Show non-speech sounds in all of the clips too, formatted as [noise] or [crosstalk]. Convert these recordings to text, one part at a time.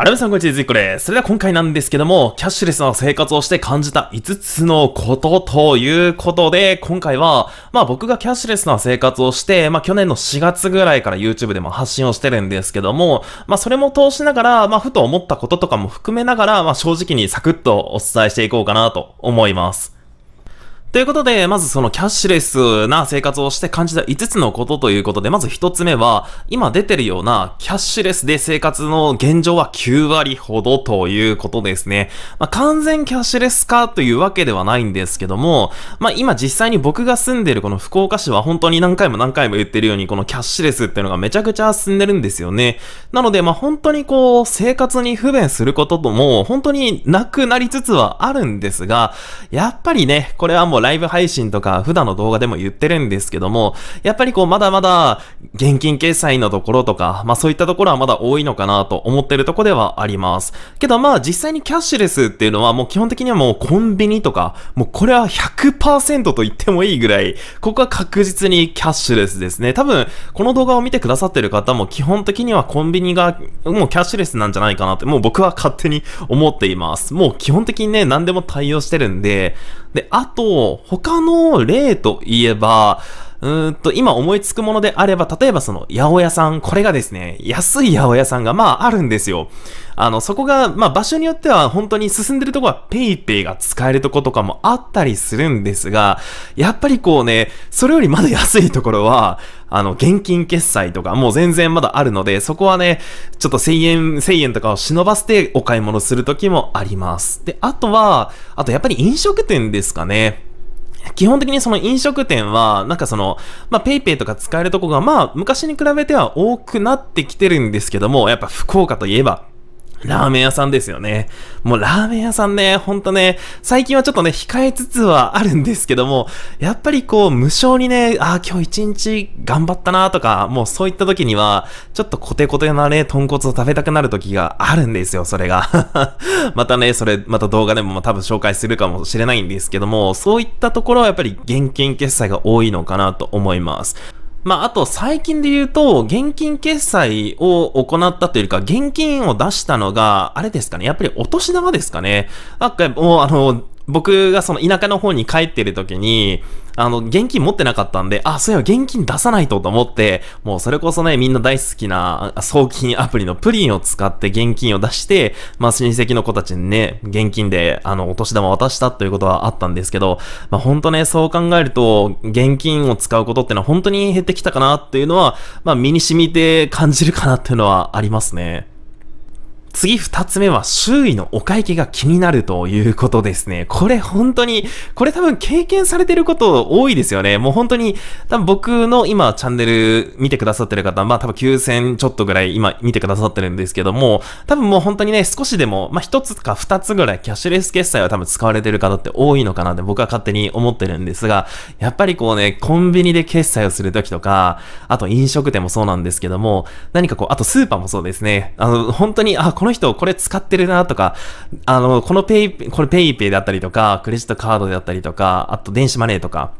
あらみさんこんにちは、ずいこれ。それでは今回なんですけども、キャッシュレスな生活をして感じた5つのことということで、今回は、まあ僕がキャッシュレスな生活をして、まあ去年の4月ぐらいから YouTube でも発信をしてるんですけども、まあそれも通しながら、まあふと思ったこととかも含めながら、まあ正直にサクッとお伝えしていこうかなと思います。ということで、まずそのキャッシュレスな生活をして感じた5つのことということで、まず1つ目は、今出てるようなキャッシュレスで生活の現状は9割ほどということですね。まあ、完全キャッシュレス化というわけではないんですけども、まあ、今実際に僕が住んでるこの福岡市は本当に何回も何回も言ってるように、このキャッシュレスっていうのがめちゃくちゃ進んでるんですよね。なので、ま本当にこう、生活に不便することとも、本当になくなりつつはあるんですが、やっぱりね、これはもうライブ配信とか普段の動画でも言ってるんですけども、やっぱりこうまだまだ現金決済のところとか、まあそういったところはまだ多いのかなと思ってるとこではあります。けどまあ実際にキャッシュレスっていうのはもう基本的にはもうコンビニとか、もうこれは100%と言ってもいいぐらい、ここは確実にキャッシュレスですね。多分、この動画を見てくださってる方も基本的にはコンビニがもうキャッシュレスなんじゃないかなって、もう僕は勝手に思っています。もう基本的にね、何でも対応してるんで、で、あと、他の例といえば、うーんと、今思いつくものであれば、例えばその、八百屋さん、これがですね、安い八百屋さんが、まあ、あるんですよ。あの、そこが、まあ、場所によっては、本当に進んでるとこは、ペイペイが使えるとことかもあったりするんですが、やっぱりこうね、それよりまだ安いところは、あの、現金決済とか、もう全然まだあるので、そこはね、ちょっと千円、千円とかを忍ばせてお買い物するときもあります。で、あとは、あとやっぱり飲食店ですかね。基本的にその飲食店は、なんかその、まあ、ペイペイとか使えるとこが、まあ、昔に比べては多くなってきてるんですけども、やっぱ福岡といえば、ラーメン屋さんですよね。もうラーメン屋さんね、ほんとね、最近はちょっとね、控えつつはあるんですけども、やっぱりこう、無償にね、ああ、今日一日頑張ったなとか、もうそういった時には、ちょっとコテコテなね、豚骨を食べたくなる時があるんですよ、それが。[laughs] またね、それ、また動画でも多分紹介するかもしれないんですけども、そういったところはやっぱり現金決済が多いのかなと思います。まあ、あと最近で言うと、現金決済を行ったというか、現金を出したのが、あれですかね、やっぱりお年玉ですかね。なんか、もうあの、僕がその田舎の方に帰ってる時に、あの、現金持ってなかったんで、あ、そういえば現金出さないとと思って、もうそれこそね、みんな大好きな送金アプリのプリンを使って現金を出して、まあ親戚の子たちにね、現金で、あの、お年玉渡したということはあったんですけど、まあ本当ね、そう考えると、現金を使うことってのは本当に減ってきたかなっていうのは、まあ身に染みて感じるかなっていうのはありますね。次二つ目は周囲のお会計が気になるということですね。これ本当に、これ多分経験されてること多いですよね。もう本当に、多分僕の今チャンネル見てくださってる方、まあ多分9000ちょっとぐらい今見てくださってるんですけども、多分もう本当にね、少しでも、まあ一つか二つぐらいキャッシュレス決済は多分使われてる方って多いのかなって僕は勝手に思ってるんですが、やっぱりこうね、コンビニで決済をするときとか、あと飲食店もそうなんですけども、何かこう、あとスーパーもそうですね。あの、本当に、あ、この人これ使ってるなとか、あの、このペイ、これペイペイだったりとか、クレジットカードであったりとか、あと電子マネーとか、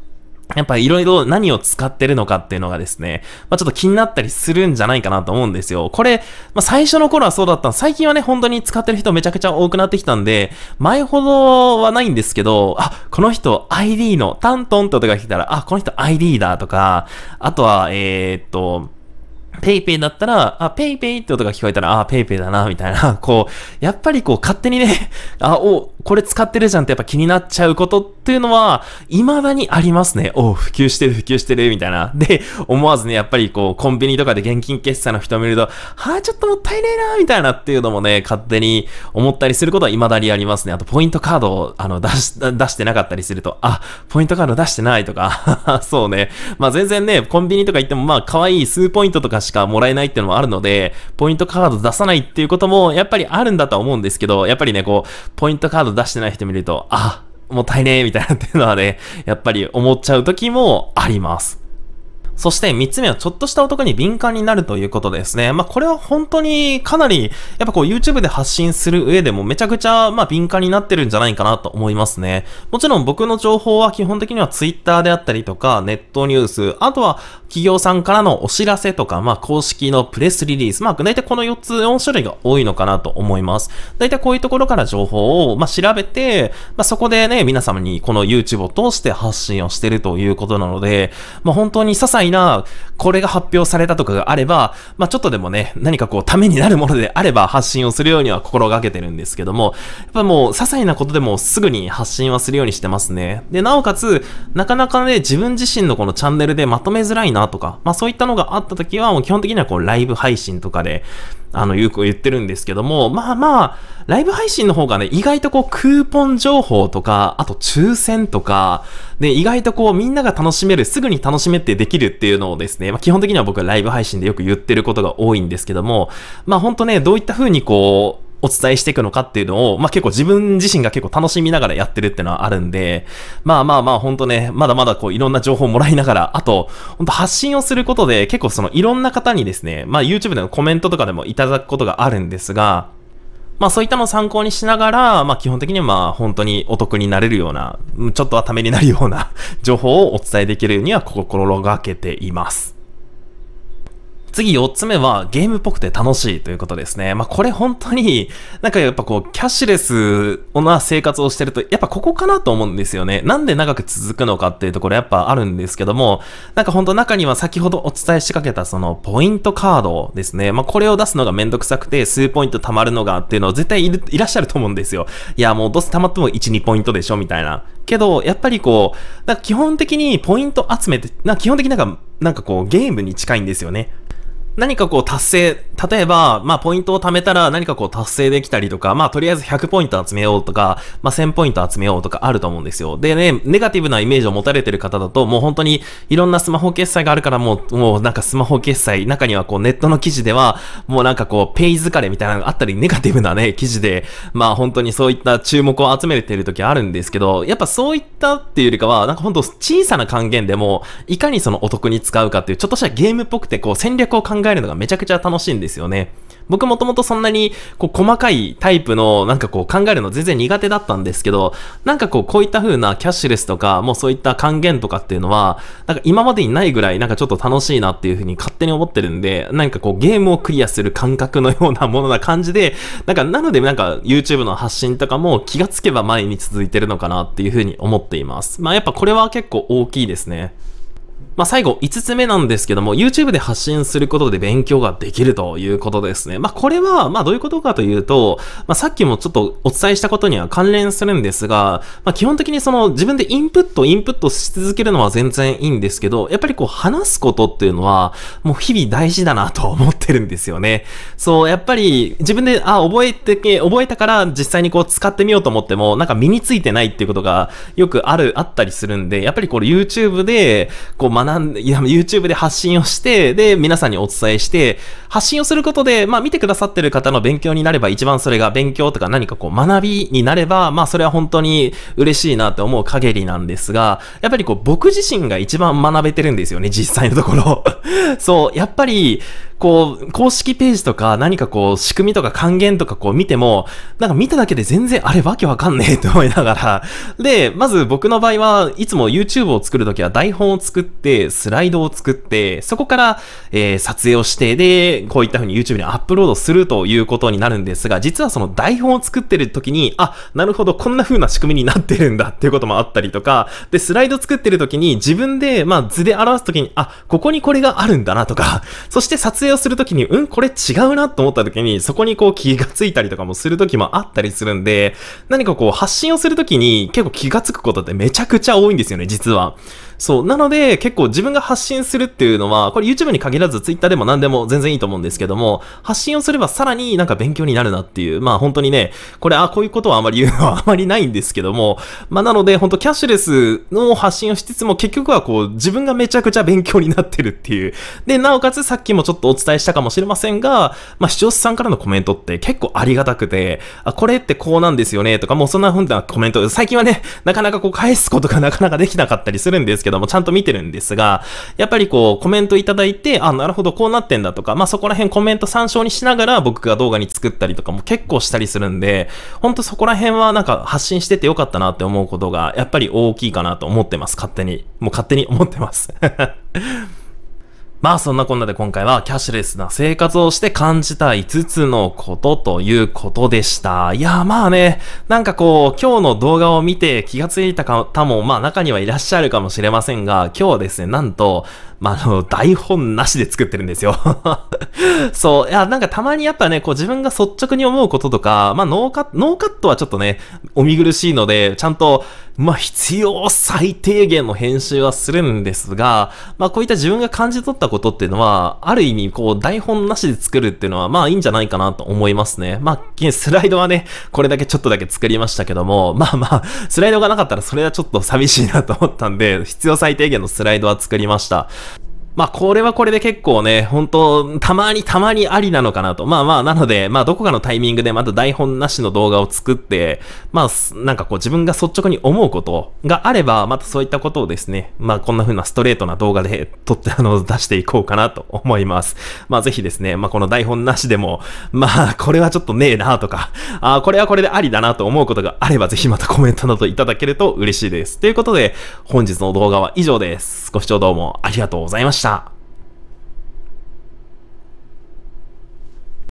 やっぱいろいろ何を使ってるのかっていうのがですね、まあ、ちょっと気になったりするんじゃないかなと思うんですよ。これ、まあ、最初の頃はそうだった最近はね、本当に使ってる人めちゃくちゃ多くなってきたんで、前ほどはないんですけど、あ、この人 ID の、タントンととか来たら、あ、この人 ID だとか、あとは、えー、っと、ペイペイだったら、あ、ペイペイって音が聞こえたら、あ、ペイペイだな、みたいな、こう、やっぱりこう、勝手にね、[laughs] あ、お、これ使ってるじゃんってやっぱ気になっちゃうことっていうのは、未だにありますね。お普及してる、普及してる、みたいな。で、思わずね、やっぱりこう、コンビニとかで現金決済の人見ると、はぁ、ちょっともったいねえな、みたいなっていうのもね、勝手に思ったりすることは未だにありますね。あと、ポイントカードを、あの、出し、出してなかったりすると、あ、ポイントカード出してないとか、[laughs] そうね。まあ、全然ね、コンビニとか行っても、まあ、可愛い数ポイントとかしかもらえないっていうのもあるので、ポイントカード出さないっていうことも、やっぱりあるんだとは思うんですけど、やっぱりね、こう、ポイントカードだ出してない人見ると、あ、もったいねーみたいなっていうのはね、やっぱり思っちゃう時もあります。そして3つ目はちょっとした男に敏感になるということですね。まあ、これは本当にかなり、やっぱこう YouTube で発信する上でもめちゃくちゃ、ま敏感になってるんじゃないかなと思いますね。もちろん僕の情報は基本的には Twitter であったりとか、ネットニュース、あとは企業さんからのお知らせとか、まあ、公式のプレスリリース、まあ、大体この4つ、4種類が多いのかなと思います。大体こういうところから情報を、ま調べて、まあ、そこでね、皆様にこの YouTube を通して発信をしてるということなので、まあ、本当に些細いな、これが発表されたとかがあれば、まあ、ちょっとでもね、何かこう、ためになるものであれば発信をするようには心がけてるんですけども、やっぱもう、些細なことでもすぐに発信はするようにしてますね。で、なおかつ、なかなかね、自分自身のこのチャンネルでまとめづらいなとか、まあ、そういったのがあった時は、もう基本的にはこう、ライブ配信とかで、あの、よく言ってるんですけども、まあまあ、ライブ配信の方がね、意外とこう、クーポン情報とか、あと抽選とか、で、意外とこう、みんなが楽しめる、すぐに楽しめってできるっていうのをですね、まあ基本的には僕はライブ配信でよく言ってることが多いんですけども、まあほんとね、どういった風にこう、お伝えしていくのかっていうのを、まあ、結構自分自身が結構楽しみながらやってるってのはあるんで、まあまあまあほんとね、まだまだこういろんな情報をもらいながら、あと、ほんと発信をすることで結構そのいろんな方にですね、まあ YouTube でのコメントとかでもいただくことがあるんですが、まあそういったのを参考にしながら、まあ基本的にはまあ本当にお得になれるような、ちょっとはためになるような [laughs] 情報をお伝えできるようには心がけています。次4つ目はゲームっぽくて楽しいということですね。まあこれ本当になんかやっぱこうキャッシュレスな生活をしてるとやっぱここかなと思うんですよね。なんで長く続くのかっていうところやっぱあるんですけどもなんか本当中には先ほどお伝えしかけたそのポイントカードですね。まあこれを出すのがめんどくさくて数ポイント貯まるのがっていうのは絶対いらっしゃると思うんですよ。いやもうどうせ貯まっても1、2ポイントでしょみたいな。けどやっぱりこうなんか基本的にポイント集めて、な基本的になんかなんかこうゲームに近いんですよね。何かこう達成例えば、まあ、ポイントを貯めたら何かこう達成できたりとか、まあ、とりあえず100ポイント集めようとか、まあ、1000ポイント集めようとかあると思うんですよ。でね、ネガティブなイメージを持たれてる方だと、もう本当にいろんなスマホ決済があるから、もう、もうなんかスマホ決済、中にはこうネットの記事では、もうなんかこう、ペイ疲れみたいなのがあったり、ネガティブなね、記事で、まあ、本当にそういった注目を集めてる時あるんですけど、やっぱそういったっていうよりかは、なんか本当小さな還元でも、いかにそのお得に使うかっていう、ちょっとしたゲームっぽくて、こう戦略を考えるのがめちゃくちゃ楽しいんですですよね。僕もともとそんなに、こう、細かいタイプの、なんかこう、考えるの全然苦手だったんですけど、なんかこう、こういった風なキャッシュレスとか、もうそういった還元とかっていうのは、なんか今までにないぐらい、なんかちょっと楽しいなっていう風に勝手に思ってるんで、なんかこう、ゲームをクリアする感覚のような [laughs] ものな感じで、なんか、なのでなんか、YouTube の発信とかも気がつけば前に続いてるのかなっていう風に思っています。まあやっぱこれは結構大きいですね。まあ、最後、5つ目なんですけども、YouTube で発信することで勉強ができるということですね。まあ、これは、まどういうことかというと、まあ、さっきもちょっとお伝えしたことには関連するんですが、まあ、基本的にその自分でインプット、インプットし続けるのは全然いいんですけど、やっぱりこう、話すことっていうのは、もう日々大事だなと思ってるんですよね。そう、やっぱり、自分で、あ、覚えて、覚えたから実際にこう、使ってみようと思っても、なんか身についてないっていうことがよくある、あったりするんで、やっぱりこれ YouTube で、こう、学んで、YouTube で発信をして、で、皆さんにお伝えして、発信をすることで、まあ見てくださってる方の勉強になれば一番それが勉強とか何かこう学びになれば、まあそれは本当に嬉しいなって思う限りなんですが、やっぱりこう僕自身が一番学べてるんですよね、実際のところ [laughs] そう、やっぱり、こう、公式ページとか何かこう、仕組みとか還元とかこう見ても、なんか見ただけで全然、あれわけわかんねえって思いながら、[laughs] で、まず僕の場合はいつも YouTube を作るときは台本を作って、スライドを作って、そこから、えー、撮影をして、で、こういった風に YouTube にアップロードするということになるんですが、実はその台本を作ってる時に、あ、なるほど、こんな風な仕組みになってるんだっていうこともあったりとか、で、スライド作ってる時に自分で、まあ図で表す時に、あ、ここにこれがあるんだなとか、そして撮影をするときに、うん、これ違うなと思ったときに、そこにこう気がついたりとかもするときもあったりするんで、何かこう発信をするときに結構気がつくことってめちゃくちゃ多いんですよね、実は。そう。なので、結構自分が発信するっていうのは、これ YouTube に限らず Twitter でも何でも全然いいと思うんですけども、発信をすればさらになんか勉強になるなっていう、まあ本当にね、これ、あ、こういうことはあまり言うのは [laughs] あまりないんですけども、まあなので、本当キャッシュレスの発信をしつつも、結局はこう、自分がめちゃくちゃ勉強になってるっていう。で、なおかつさっきもちょっとお伝えしたかもしれませんが、まあ視聴者さんからのコメントって結構ありがたくて、あ、これってこうなんですよねとか、もうそんなふうなコメント、最近はね、なかなかこう返すことがなかなかできなかったりするんですけど、けども、ちゃんと見てるんですが、やっぱりこう、コメントいただいて、あ、なるほど、こうなってんだとか、まあそこら辺コメント参照にしながら僕が動画に作ったりとかも結構したりするんで、ほんとそこら辺はなんか発信しててよかったなって思うことが、やっぱり大きいかなと思ってます。勝手に。もう勝手に思ってます。まあそんなこんなで今回はキャッシュレスな生活をして感じた5つのことということでした。いやまあね、なんかこう今日の動画を見て気がついた方もまあ中にはいらっしゃるかもしれませんが、今日はですね、なんとまあ、あの、台本なしで作ってるんですよ [laughs] そう、いや、なんかたまにやっぱね、こう自分が率直に思うこととか、まあ、ノーカット、ノーカットはちょっとね、お見苦しいので、ちゃんと、まあ、必要最低限の編集はするんですが、まあ、こういった自分が感じ取ったことっていうのは、ある意味、こう、台本なしで作るっていうのは、まあ、いいんじゃないかなと思いますね。まあ、スライドはね、これだけちょっとだけ作りましたけども、まあまあ、スライドがなかったらそれはちょっと寂しいなと思ったんで、必要最低限のスライドは作りました。まあ、これはこれで結構ね、本当たまにたまにありなのかなと。まあまあ、なので、まあ、どこかのタイミングでまた台本なしの動画を作って、まあ、なんかこう自分が率直に思うことがあれば、またそういったことをですね、まあ、こんな風なストレートな動画で撮って、あの、出していこうかなと思います。まあ、ぜひですね、まあ、この台本なしでも、まあ、これはちょっとねえなとか、あこれはこれでありだなと思うことがあれば、ぜひまたコメントなどいただけると嬉しいです。ということで、本日の動画は以上です。ご視聴どうもありがとうございました。した。